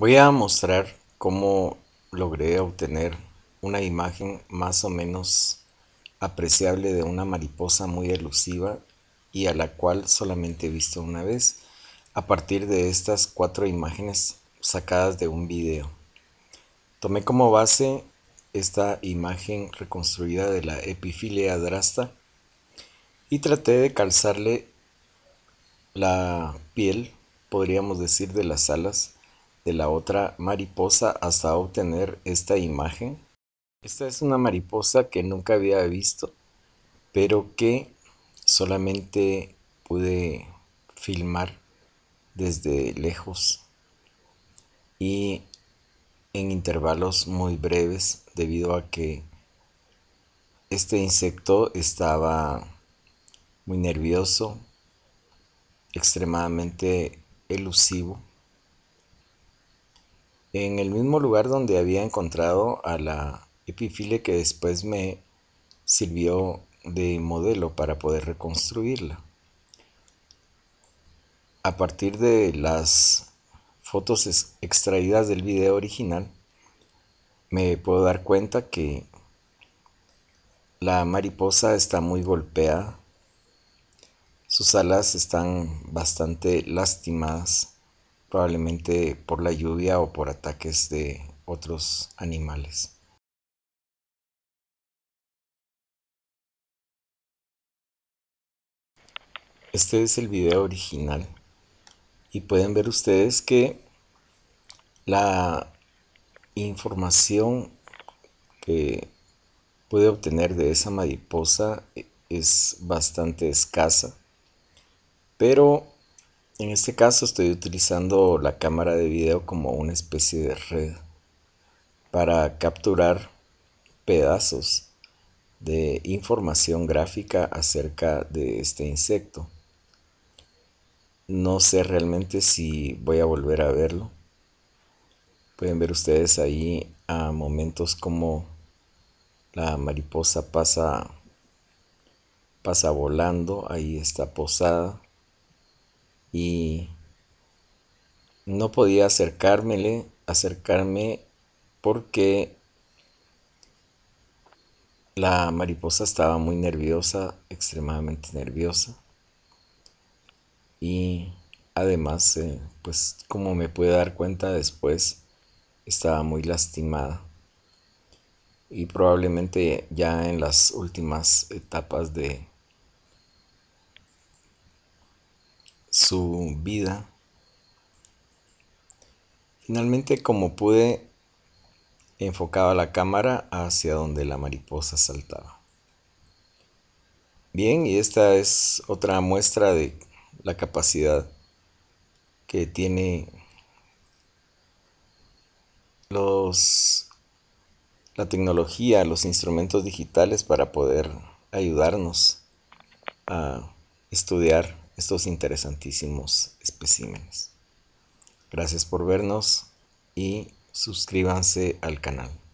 Voy a mostrar cómo logré obtener una imagen más o menos apreciable de una mariposa muy elusiva y a la cual solamente he visto una vez a partir de estas cuatro imágenes sacadas de un video. Tomé como base esta imagen reconstruida de la epifilia drasta y traté de calzarle la piel, podríamos decir, de las alas la otra mariposa hasta obtener esta imagen. Esta es una mariposa que nunca había visto, pero que solamente pude filmar desde lejos y en intervalos muy breves debido a que este insecto estaba muy nervioso, extremadamente elusivo en el mismo lugar donde había encontrado a la epífile que después me sirvió de modelo para poder reconstruirla. A partir de las fotos extraídas del video original, me puedo dar cuenta que la mariposa está muy golpeada, sus alas están bastante lastimadas probablemente por la lluvia o por ataques de otros animales. Este es el video original y pueden ver ustedes que la información que puede obtener de esa mariposa es bastante escasa, pero en este caso estoy utilizando la cámara de video como una especie de red para capturar pedazos de información gráfica acerca de este insecto. No sé realmente si voy a volver a verlo. Pueden ver ustedes ahí a momentos como la mariposa pasa, pasa volando, ahí está posada y no podía acercármele, acercarme porque la mariposa estaba muy nerviosa, extremadamente nerviosa. Y además, eh, pues como me pude dar cuenta después, estaba muy lastimada. Y probablemente ya en las últimas etapas de su vida. Finalmente, como pude, enfocaba la cámara hacia donde la mariposa saltaba. Bien, y esta es otra muestra de la capacidad que tiene los la tecnología, los instrumentos digitales para poder ayudarnos a estudiar estos interesantísimos especímenes. Gracias por vernos y suscríbanse al canal.